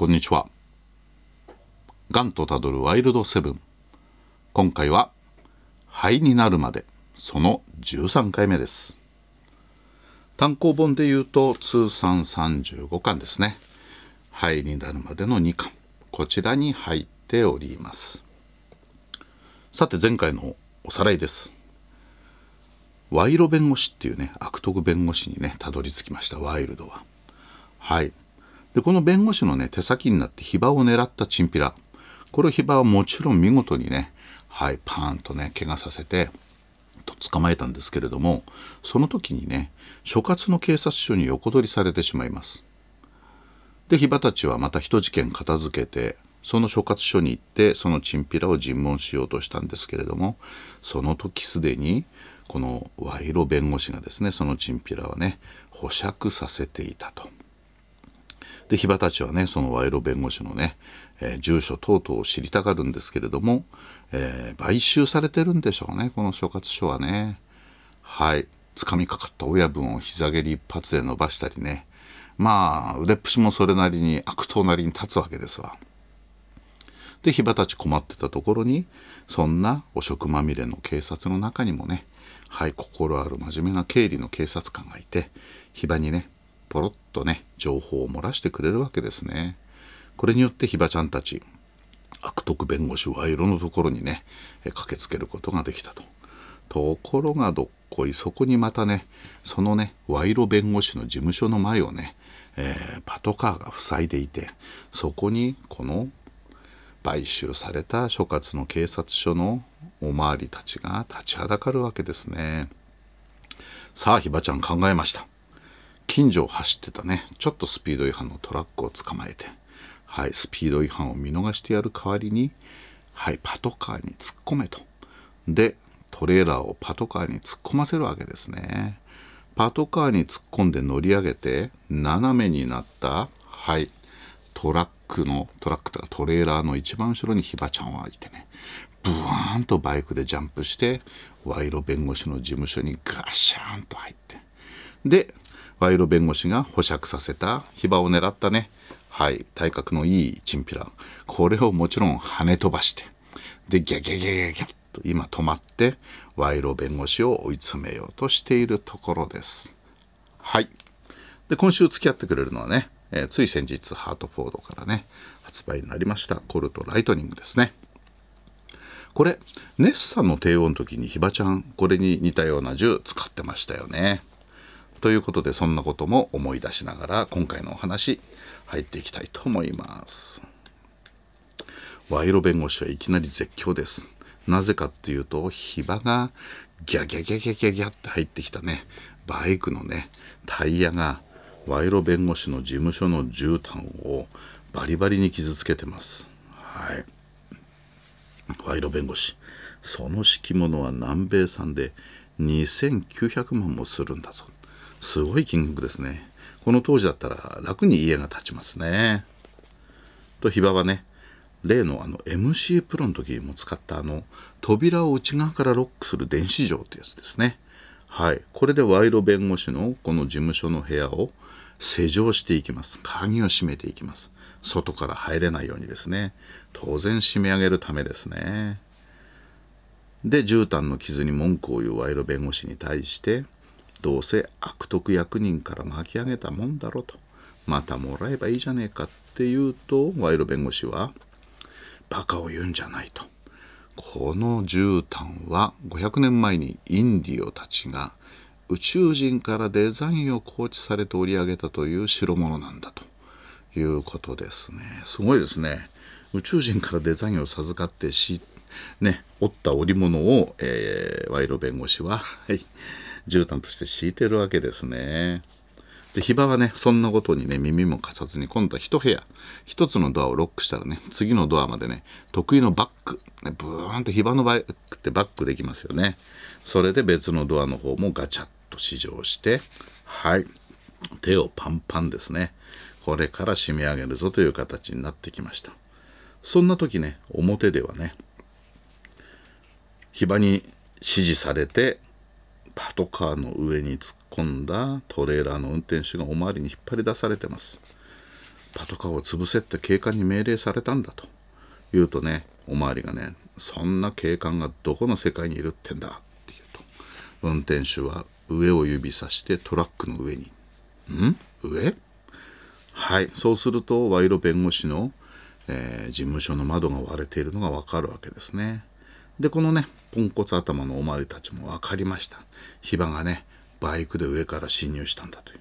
こんにちは。ガンとたどるワイルドセブン。今回は、灰になるまで、その13回目です。単行本で言うと、通算35巻ですね。灰になるまでの2巻。こちらに入っております。さて、前回のおさらいです。賄賂弁護士っていうね、悪徳弁護士にね、たどり着きました、ワイルドは。はい。でこの弁護士のね手先になってヒバを狙ったチンピラこれヒバはもちろん見事にねはいパーンとね怪我させてと捕まえたんですけれどもその時にね所轄の警察署に横取りされてしまいますでヒバたちはまた人事件片付けてその所轄署に行ってそのチンピラを尋問しようとしたんですけれどもその時すでにこの賄賂弁護士がですねそのチンピラはね保釈させていたと。で非たちはねその賄賂弁護士のね、えー、住所等々を知りたがるんですけれども、えー、買収されてるんでしょうねこの所轄署はねはいつかみかかった親分を膝蹴り一発で伸ばしたりねまあ腕っぷしもそれなりに悪党なりに立つわけですわ。でヒバたち困ってたところにそんな汚職まみれの警察の中にもねはい心ある真面目な経理の警察官がいてヒバにねポロッとね情報を漏らしてくれるわけですねこれによってひばちゃんたち悪徳弁護士賄賂のところにね駆けつけることができたとところがどっこいそこにまたねそのね賄賂弁護士の事務所の前をね、えー、パトカーが塞いでいてそこにこの買収された所轄の警察署のおまわりたちが立ちはだかるわけですね。さあひばちゃん考えました。近所を走ってたね、ちょっとスピード違反のトラックを捕まえて、はい、スピード違反を見逃してやる代わりに、はい、パトカーに突っ込めと。で、トレーラーをパトカーに突っ込ませるわけですね。パトカーに突っ込んで乗り上げて、斜めになった、はい、トラックの、トラックとかトレーラーの一番後ろにひばちゃんはいてね、ブワーンとバイクでジャンプして、賄賂弁護士の事務所にガシャーンと入って。で、賄賂弁護士が保釈させたヒバを狙ったねはい体格のいいチンピラこれをもちろん跳ね飛ばしてでギャギャギャギャギャッと今止まって賄賂弁護士を追い詰めようとしているところですはいで今週付き合ってくれるのはね、えー、つい先日ハートフォードからね発売になりましたコルトライトニングですねこれネッサの帝王の時にひばちゃんこれに似たような銃使ってましたよねということでそんなことも思い出しながら今回のお話入っていきたいと思います。賄賂弁護士はいきなり絶叫です。なぜかっていうとヒバがギャギャギャギャギャギャって入ってきたねバイクのねタイヤが賄賂弁護士の事務所の絨毯をバリバリに傷つけてます。はい。賄賂弁護士その敷物は南米産で2900万もするんだぞすごい金額ですね。この当時だったら楽に家が建ちますね。と、ヒバはね、例のあの MC プロの時にも使ったあの扉を内側からロックする電子錠ってやつですね。はい。これで賄賂弁護士のこの事務所の部屋を施錠していきます。鍵を閉めていきます。外から入れないようにですね。当然締め上げるためですね。で、絨毯の傷に文句を言う賄賂弁護士に対して、どうせ悪徳役人から巻き上げたもんだろとまたもらえばいいじゃねえかっていうと賄賂弁護士はバカを言うんじゃないとこの絨毯は500年前にインディオたちが宇宙人からデザインを構築されて織り上げたという代物なんだということですねすごいですね宇宙人からデザインを授かってしね織った織物を、えー、賄賂弁護士は、はい絨毯として敷いてるわけですね。で、ヒバはね、そんなことにね、耳も貸さずに、今度は一部屋、一つのドアをロックしたらね、次のドアまでね、得意のバック、ね、ブーンってヒバのバックってバックできますよね。それで別のドアの方もガチャッと試乗して、はい、手をパンパンですね。これから締め上げるぞという形になってきました。そんな時ね、表ではね、ヒバに指示されてパトカーの上に突っ込んだトレーラーの運転手がおまわりに引っ張り出されてますパトカーを潰せって警官に命令されたんだと言うとねおまわりがねそんな警官がどこの世界にいるってんだって言うと運転手は上を指さしてトラックの上に「ん上?」はいそうすると賄賂弁護士の、えー、事務所の窓が割れているのがわかるわけですねでこのねポンコツ頭のおまわりたちも分かりましたヒバがねバイクで上から侵入したんだという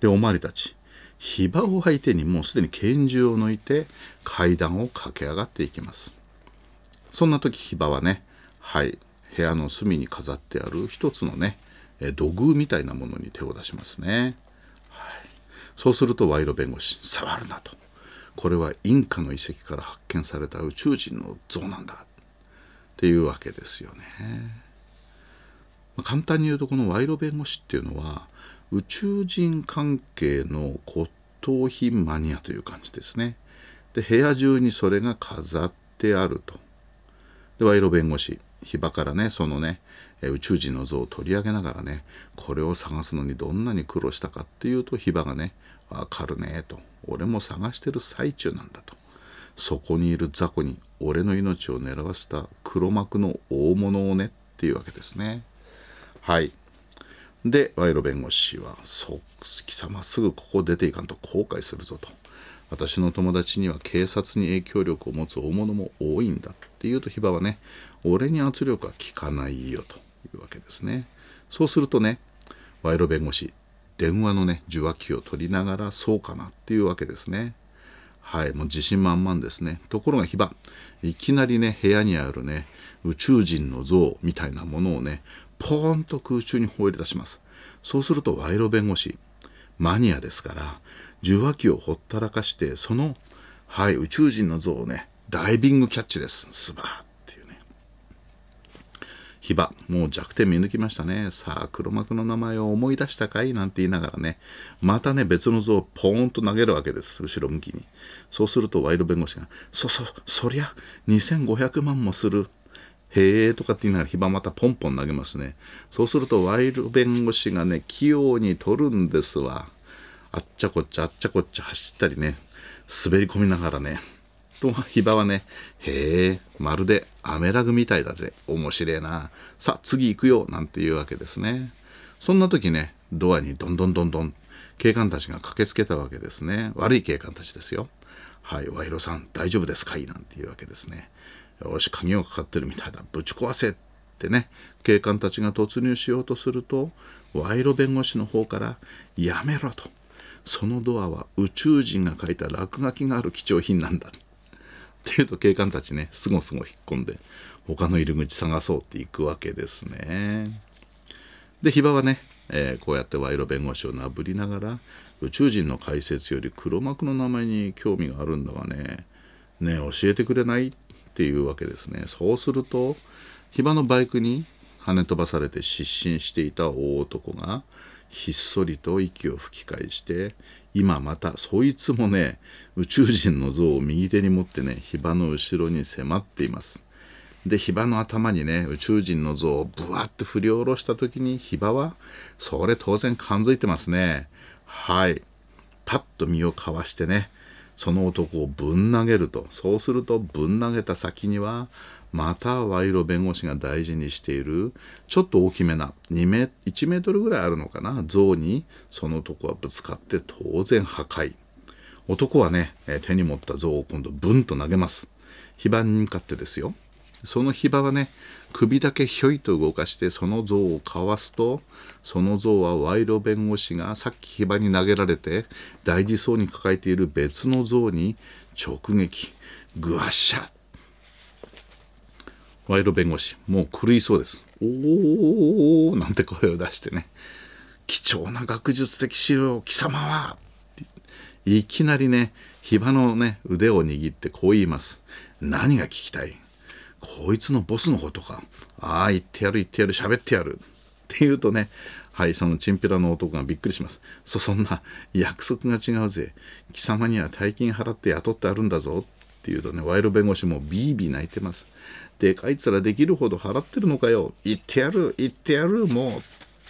でおまわりたちヒバを相手にもうすでに拳銃を抜いて階段を駆け上がっていきますそんな時ヒバはねはい部屋の隅に飾ってある一つのね土偶みたいなものに手を出しますね、はい、そうすると賄賂弁護士「触るな」と「これはインカの遺跡から発見された宇宙人の像なんだ」っていうわけですよね。まあ、簡単に言うとこの賄賂弁護士っていうのは宇宙人関係の骨董品マニアという感じですね。で部屋中にそれが飾ってあると。で賄賂弁護士ヒバからねそのね宇宙人の像を取り上げながらねこれを探すのにどんなに苦労したかっていうとヒバがね「わかるね」と「俺も探してる最中なんだ」と。そこにいる雑魚に俺の命を狙わせた黒幕の大物をねっていうわけですね。はい。で、賄賂弁護士は、そ、貴様すぐここ出ていかんと後悔するぞと。私の友達には警察に影響力を持つ大物も多いんだっていうとヒバはね、俺に圧力は効かないよというわけですね。そうするとね、賄賂弁護士、電話のね、受話器を取りながらそうかなっていうわけですね。はい、もう自信満々ですね。ところがヒバ、いきなりね、部屋にあるね、宇宙人の像みたいなものをね、ポーンと空中に放り出します。そうすると賄賂弁護士、マニアですから、受話器をほったらかして、その、はい、宇宙人の像をね、ダイビングキャッチです。素晴らヒバ、もう弱点見抜きましたね。さあ、黒幕の名前を思い出したかいなんて言いながらね、またね、別の像をポーンと投げるわけです。後ろ向きに。そうすると、ワイド弁護士が、そ、そ、そりゃ、2500万もする。へえとかって言いながら、ヒバまたポンポン投げますね。そうすると、ワイド弁護士がね、器用に取るんですわ。あっちゃこっちゃ、あっちゃこっちゃ走ったりね、滑り込みながらね、とひばはね、へえ、まるでアメラグみたいだぜ。面白えな。さあ、次行くよ。なんていうわけですね。そんな時ね、ドアにどんどんどんどん警官たちが駆けつけたわけですね。悪い警官たちですよ。はい、賄賂さん、大丈夫ですかいなんていうわけですね。よし、鍵がかかってるみたいだ。ぶち壊せってね、警官たちが突入しようとすると、賄賂弁護士の方から、やめろと。そのドアは宇宙人が書いた落書きがある貴重品なんだ。っていうと警官たちねすごすご引っ込んで他の入り口探そうって行くわけですね。でヒバはね、えー、こうやって賄賂弁護士をなぶりながら宇宙人の解説より黒幕の名前に興味があるんだがねね教えてくれないっていうわけですね。そうするとヒバのバイクに跳ね飛ばされて失神していた大男がひっそりと息を吹き返して今またそいつもね宇宙人の像を右手に持ってねヒバの後ろに迫っています。でヒバの頭にね宇宙人の像をぶわって振り下ろした時にヒバはそれ当然感づいてますね。はいパッと身をかわしてねその男をぶん投げるとそうするとぶん投げた先にはまた賄賂弁護士が大事にしているちょっと大きめな2メ1メートルぐらいあるのかな像にそのとこはぶつかって当然破壊男はね手に持った像を今度ブンと投げます非番に向かってですよそのヒバはね首だけひょいと動かしてその像をかわすとその像は賄賂弁護士がさっきヒバに投げられて大事そうに抱えている別の像に直撃ぐわっしゃ賄賂弁護士もう狂いそうですおおなんて声を出してね貴重な学術的資料貴様はいきなりねヒバのね腕を握ってこう言います何が聞きたいこいつのボスのことかああ言ってやる言ってやる喋ってやるって言うとねはいそのチンピラの男がびっくりしますそそんな約束が違うぜ貴様には大金払って雇ってあるんだぞっていうとね賄賂弁護士もビービー泣いてますでかいつらできるほど払ってるのかよ言ってやる行ってやるもうっ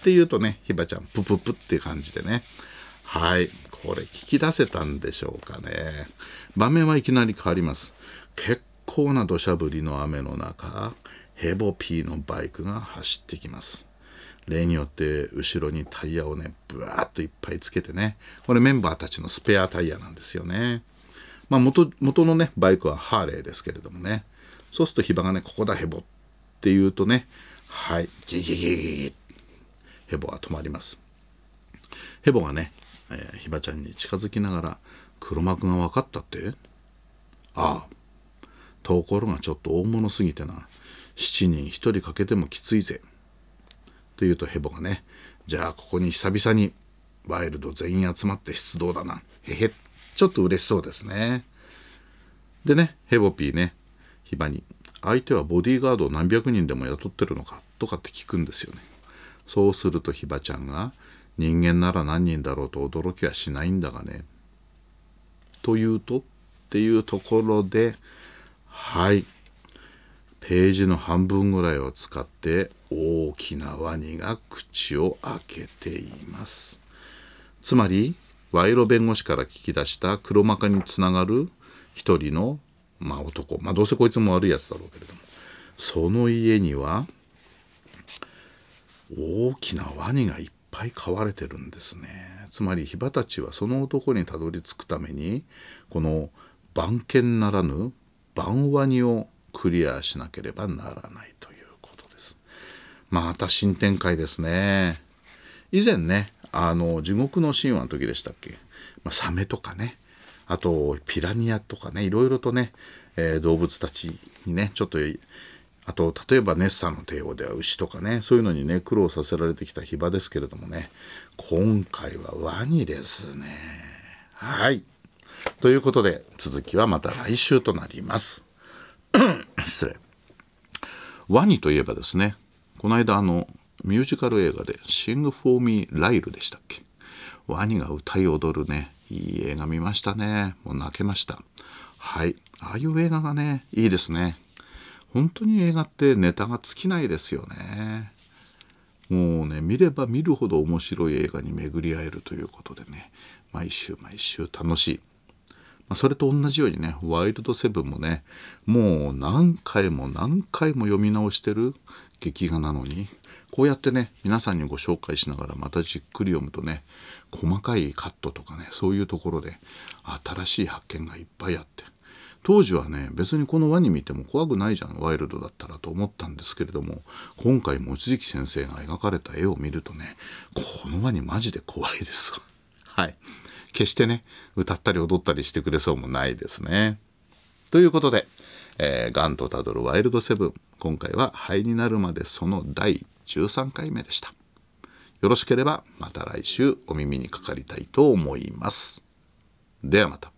て言うとねひばちゃんプププって感じでねはいこれ聞き出せたんでしょうかね場面はいきなり変わります結構な土砂降りの雨の中ヘボピーのバイクが走ってきます例によって後ろにタイヤをねブワーッといっぱいつけてねこれメンバーたちのスペアタイヤなんですよねまあ元のねバイクはハーレーですけれどもねそうするとヒがねここだヘボって言うとねはいギギギギヘボは止まりますヘボがね、えー、ヒバちゃんに近づきながら黒幕が分かったってああところがちょっと大物すぎてな7人1人かけてもきついぜというとヘボがねじゃあここに久々にワイルド全員集まって出動だなへへちょっと嬉しそうですねでねヘボピーね非に相手はボディーガードを何百人でも雇ってるのかとかって聞くんですよねそうするとひばちゃんが人間なら何人だろうと驚きはしないんだがねというとっていうところではいページの半分ぐらいを使って大きなワニが口を開けていますつまり賄賂弁護士から聞き出した黒幕につながる一人のまあ男まあどうせこいつも悪いやつだろうけれどもその家には大きなワニがいっぱい飼われてるんですねつまりヒバたちはその男にたどり着くためにこの番犬ならぬ番ワニをクリアしなければならないということですまた新展開ですね以前ねあの地獄の神話の時でしたっけ、まあ、サメとかねあとピラニアとかねいろいろとね、えー、動物たちにねちょっとあと例えばネッサの帝王では牛とかねそういうのにね苦労させられてきたヒバですけれどもね今回はワニですねはいということで続きはまた来週となります 失礼ワニといえばですねこの間あのミュージカル映画で「シング・フォー・ミー・ライル」でしたっけワニが歌い踊るねいい映画見ましたね。もう泣けました。はい。ああいう映画がね、いいですね。本当に映画ってネタが尽きないですよね。もうね、見れば見るほど面白い映画に巡り合えるということでね、毎週毎週楽しい。まあ、それと同じようにね、ワイルドセブンもね、もう何回も何回も読み直してる劇画なのに、こうやってね、皆さんにご紹介しながらまたじっくり読むとね、細かいカットとかねそういうところで新しい発見がいっぱいあって当時はね別にこのワニ見ても怖くないじゃんワイルドだったらと思ったんですけれども今回望月先生が描かれた絵を見るとねこのワニマジで怖いですはい決してね歌ったり踊ったりしてくれそうもないですねということで「えー、ガンとたどるワイルドセブン」今回は「灰になるまで」その第13回目でした。よろしければまた来週お耳にかかりたいと思います。ではまた。